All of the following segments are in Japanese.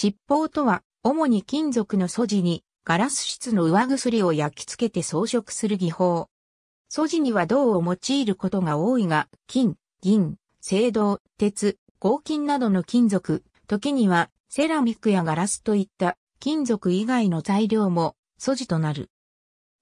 疾宝とは、主に金属の素地にガラス質の上薬を焼き付けて装飾する技法。素地には銅を用いることが多いが、金、銀、青銅、鉄、合金などの金属、時にはセラミックやガラスといった金属以外の材料も素地となる。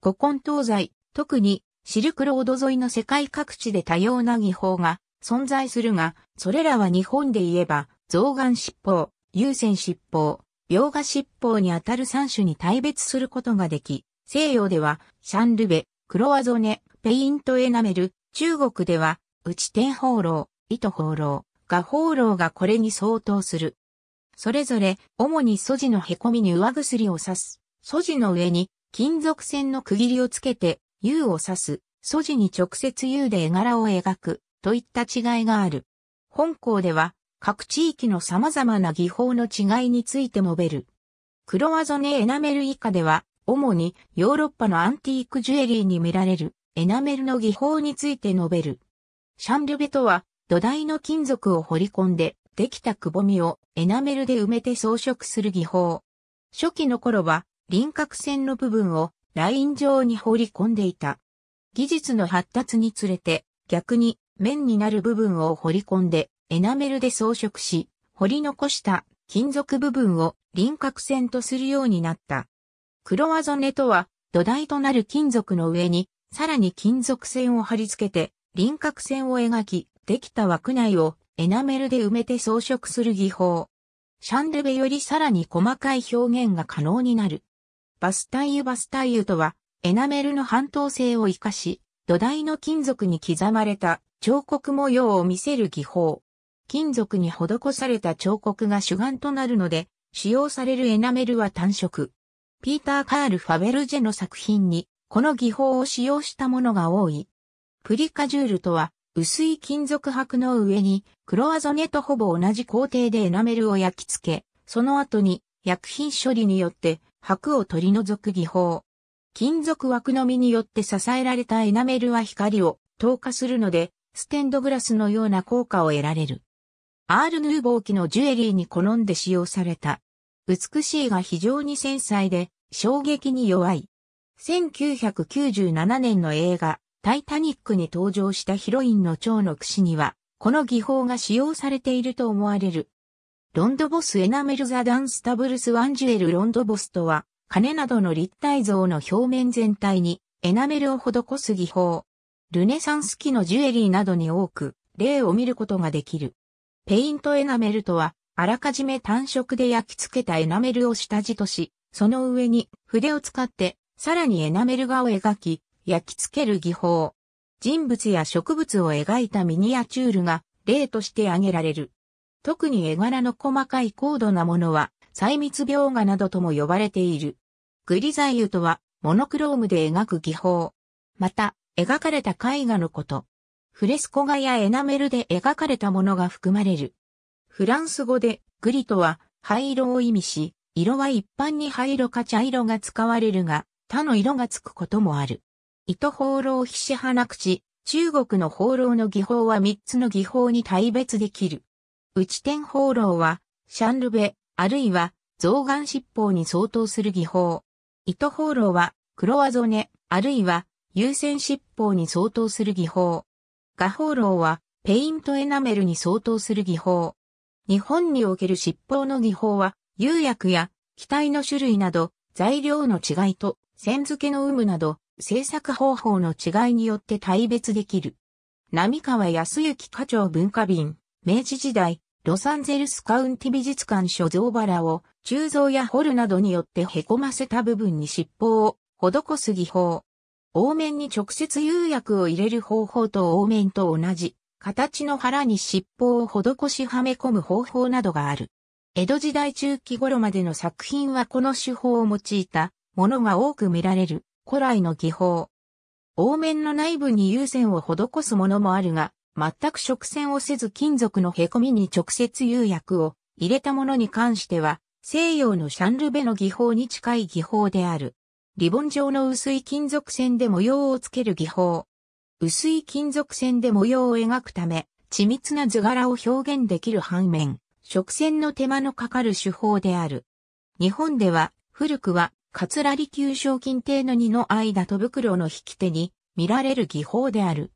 古今東西、特にシルクロード沿いの世界各地で多様な技法が存在するが、それらは日本で言えば、象眼疾宝、優先七宝、描画七宝にあたる三種に大別することができ、西洋では、シャンルベ、クロワゾネ、ペイントエナメル、中国では、内天放浪、糸放浪、画放浪がこれに相当する。それぞれ、主に素地の凹みに上薬を刺す。素地の上に、金属線の区切りをつけて、優を刺す。素地に直接優で絵柄を描く。といった違いがある。本校では、各地域の様々な技法の違いについて述べる。クロワゾネエナメル以下では、主にヨーロッパのアンティークジュエリーに見られるエナメルの技法について述べる。シャンリュベとは土台の金属を掘り込んでできたくぼみをエナメルで埋めて装飾する技法。初期の頃は輪郭線の部分をライン状に掘り込んでいた。技術の発達につれて逆に面になる部分を掘り込んでエナメルで装飾し、掘り残した金属部分を輪郭線とするようになった。クロワゾネとは土台となる金属の上にさらに金属線を貼り付けて輪郭線を描き、できた枠内をエナメルで埋めて装飾する技法。シャンデベよりさらに細かい表現が可能になる。バスタイユバスタイユとは、エナメルの半透性を活かし、土台の金属に刻まれた彫刻模様を見せる技法。金属に施された彫刻が主眼となるので、使用されるエナメルは単色。ピーター・カール・ファベルジェの作品に、この技法を使用したものが多い。プリカジュールとは、薄い金属箔の上に、黒アゾネとほぼ同じ工程でエナメルを焼き付け、その後に、薬品処理によって、箔を取り除く技法。金属枠のみによって支えられたエナメルは光を透過するので、ステンドグラスのような効果を得られる。アール・ヌーボー機のジュエリーに好んで使用された。美しいが非常に繊細で、衝撃に弱い。1997年の映画、タイタニックに登場したヒロインの蝶の櫛には、この技法が使用されていると思われる。ロンドボスエナメルザダンスタブルスワンジュエルロンドボスとは、金などの立体像の表面全体にエナメルを施す技法。ルネサンス期のジュエリーなどに多く、例を見ることができる。ペイントエナメルとは、あらかじめ単色で焼き付けたエナメルを下地とし、その上に筆を使って、さらにエナメル画を描き、焼き付ける技法。人物や植物を描いたミニアチュールが例として挙げられる。特に絵柄の細かい高度なものは、細密描画などとも呼ばれている。グリザイユとは、モノクロームで描く技法。また、描かれた絵画のこと。フレスコ画やエナメルで描かれたものが含まれる。フランス語でグリとは灰色を意味し、色は一般に灰色か茶色が使われるが、他の色がつくこともある。糸放浪ひし花口、中国の放浪の技法は3つの技法に大別できる。内点放浪は、シャンルベ、あるいは、象眼七法に相当する技法。糸放浪は、黒ワゾネ、あるいは、優先七法に相当する技法。画法楼は、ペイントエナメルに相当する技法。日本における執法の技法は、釉薬や機体の種類など、材料の違いと、線付けの有無など、制作方法の違いによって大別できる。並川康之課長文化便、明治時代、ロサンゼルスカウンティ美術館所蔵バラを、鋳造や彫るなどによって凹ませた部分に尻尾を施す技法。凹面に直接釉薬を入れる方法と凹面と同じ、形の腹に尻尾を施しはめ込む方法などがある。江戸時代中期頃までの作品はこの手法を用いたものが多く見られる古来の技法。凹面の内部に有線を施すものもあるが、全く直線をせず金属の凹みに直接釉薬を入れたものに関しては、西洋のシャンルベの技法に近い技法である。リボン状の薄い金属線で模様をつける技法。薄い金属線で模様を描くため、緻密な図柄を表現できる反面、直線の手間のかかる手法である。日本では、古くは、カツラリ旧賞金帝の2の間と袋の引き手に見られる技法である。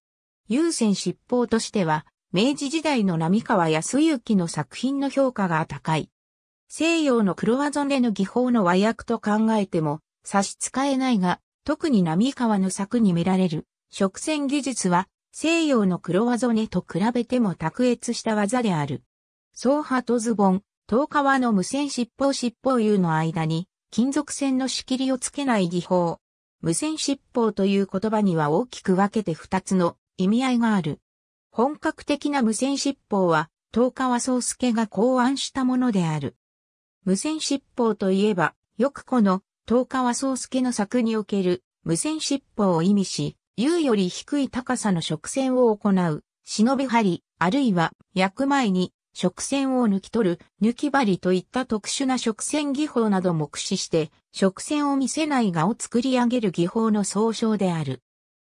優先執法としては、明治時代の並川康之の作品の評価が高い。西洋の黒ンでの技法の和訳と考えても差し支えないが、特に波川の柵に見られる、食洗技術は、西洋の黒ワゾネと比べても卓越した技である。総波とズボン、東川の無線尻尾尻尾湯の間に、金属線の仕切りをつけない技法。無線尻尾という言葉には大きく分けて二つの意味合いがある。本格的な無線尻尾は、東川宗介が考案したものである。無線尻尾といえば、よくこの東川宗介の作における無線尻尾を意味し、優より低い高さの食線を行う、忍び針、あるいは焼く前に食線を抜き取る、抜き針といった特殊な食線技法なども駆使して、食線を見せない画を作り上げる技法の総称である。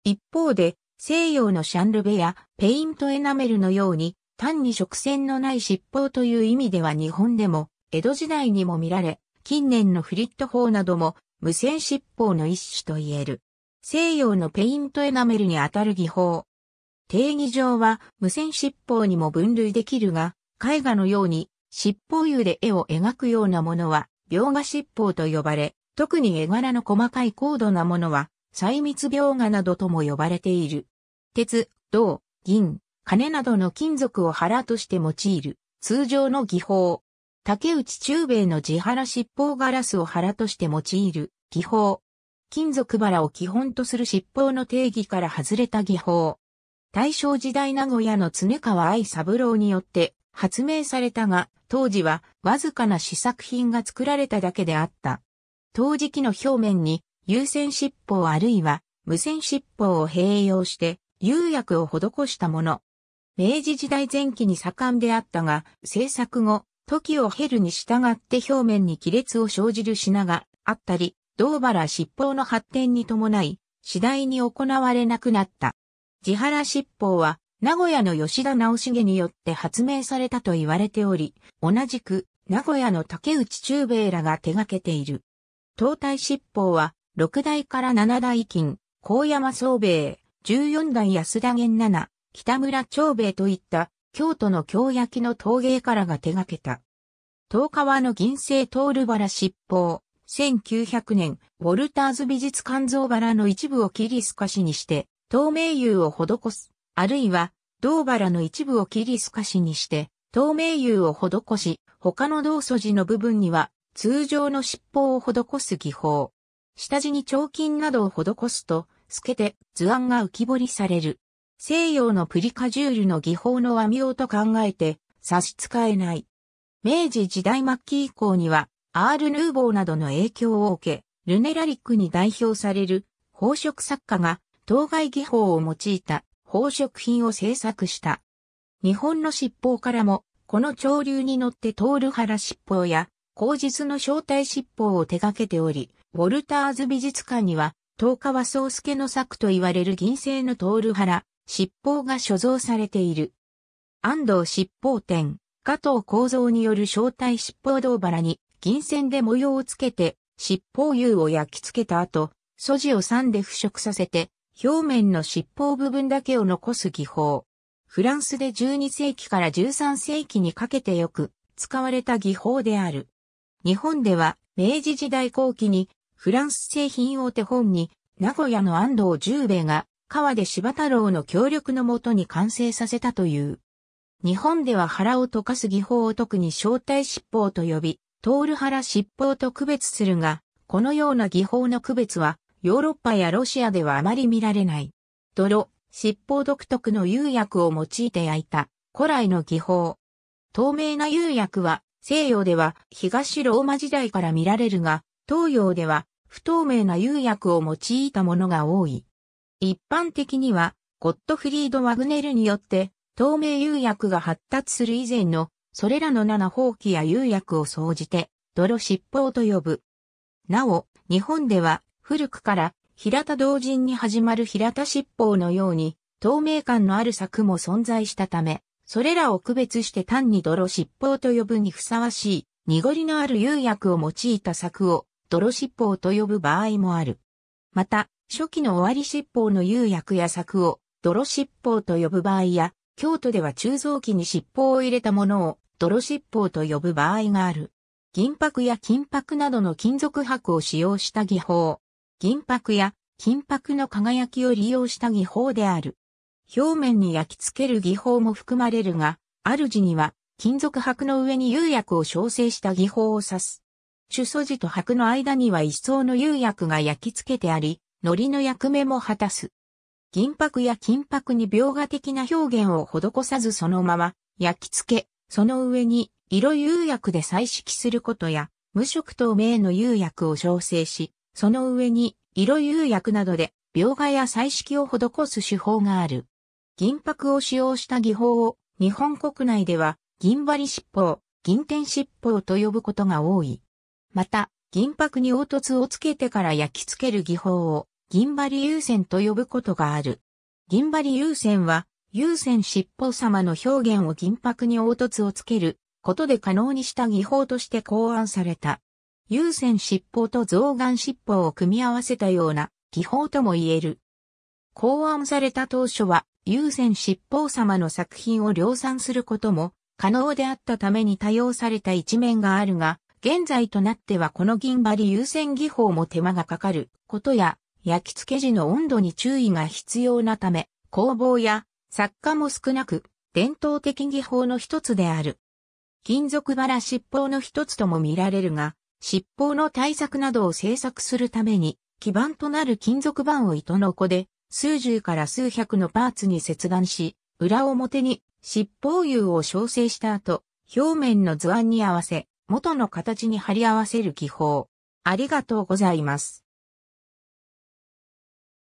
一方で、西洋のシャンルベやペイントエナメルのように、単に食線のない尻尾という意味では日本でも、江戸時代にも見られ、近年のフリット法なども無線執法の一種と言える。西洋のペイントエナメルにあたる技法。定義上は無線執法にも分類できるが、絵画のように執法油で絵を描くようなものは描画執法と呼ばれ、特に絵柄の細かい高度なものは、細密描画などとも呼ばれている。鉄、銅、銀、金などの金属を腹として用いる通常の技法。竹内中兵の地原七宝ガラスを腹として用いる技法。金属腹を基本とする七宝の定義から外れた技法。大正時代名古屋の常川愛三郎によって発明されたが、当時はわずかな試作品が作られただけであった。陶磁器の表面に有線七宝あるいは無線七宝を併用して釉薬を施したもの。明治時代前期に盛んであったが、制作後、時を経るに従って表面に亀裂を生じる品があったり、銅原七宝の発展に伴い、次第に行われなくなった。地原七宝は、名古屋の吉田直重によって発明されたと言われており、同じく、名古屋の竹内中兵衛らが手掛けている。東大七宝は、六代から七代金、高山総兵衛、十四代安田源七、北村長兵衛といった京都の京焼の陶芸からが手掛けた。東川の銀製トールバラ執法。1900年、ウォルターズ美術肝臓バラの一部をキリスかしにして、透明釉を施す。あるいは、銅バラの一部をキリスかしにして、透明釉を施し、他の銅素地の部分には、通常の尻尾を施す技法。下地に彫金などを施すと、透けて図案が浮き彫りされる。西洋のプリカジュールの技法の和名と考えて差し支えない。明治時代末期以降には、アール・ヌーボーなどの影響を受け、ルネラリックに代表される宝飾作家が当該技法を用いた宝飾品を制作した。日本の七宝からも、この潮流に乗って通る原七宝や、後実の正体七宝を手掛けており、ウォルターズ美術館には、東川宗介の作と言われる銀製のトール原、七宝が所蔵されている。安藤七宝店、加藤構造による正体七宝銅バに銀線で模様をつけて、七宝釉を焼き付けた後、素地を酸で腐食させて、表面の七宝部分だけを残す技法。フランスで12世紀から13世紀にかけてよく使われた技法である。日本では明治時代後期にフランス製品大手本に名古屋の安藤十兵衛が川で柴太郎の協力のもとに完成させたという。日本では腹を溶かす技法を特に正体七法と呼び、トール腹七法と区別するが、このような技法の区別は、ヨーロッパやロシアではあまり見られない。泥、七法独特の釉薬を用いて焼いた、古来の技法。透明な釉薬は、西洋では東ローマ時代から見られるが、東洋では不透明な釉薬を用いたものが多い。一般的には、ゴットフリード・ワグネルによって、透明釉薬が発達する以前の、それらの七宝器や釉薬を総じて、泥七宝と呼ぶ。なお、日本では、古くから、平田同人に始まる平田七宝のように、透明感のある作も存在したため、それらを区別して単に泥七宝と呼ぶにふさわしい、濁りのある釉薬を用いた作を、泥七宝と呼ぶ場合もある。また、初期の終わり七宝の釉薬や作を泥七宝と呼ぶ場合や、京都では鋳造機に七宝を入れたものを泥七宝と呼ぶ場合がある。銀箔や金箔などの金属箔を使用した技法。銀箔や金箔の輝きを利用した技法である。表面に焼き付ける技法も含まれるが、主には金属箔の上に釉薬を調整した技法を指す。主素地と箔の間には一層の釉薬が焼き付けてあり、糊の役目も果たす。銀箔や金箔に描画的な表現を施さずそのまま焼き付け、その上に色釉薬で彩色することや、無色透明の釉薬を調整し、その上に色釉薬などで描画や彩色を施す手法がある。銀箔を使用した技法を日本国内では銀針尻尾、銀天尻尾と呼ぶことが多い。また、銀箔に凹凸をつけてから焼き付ける技法を銀針優先と呼ぶことがある。銀針優先は優先尻尾様の表現を銀箔に凹凸をつけることで可能にした技法として考案された。優先尻尾と象眼尻尾を組み合わせたような技法とも言える。考案された当初は優先尻尾様の作品を量産することも可能であったために多用された一面があるが、現在となってはこの銀針優先技法も手間がかかることや、焼き付け時の温度に注意が必要なため、工房や作家も少なく、伝統的技法の一つである。金属バラ尻尾の一つとも見られるが、尻尾の対策などを制作するために、基板となる金属板を糸の子で、数十から数百のパーツに切断し、裏表に尻尾油を調整した後、表面の図案に合わせ、元の形に貼り合わせる技法。ありがとうございます。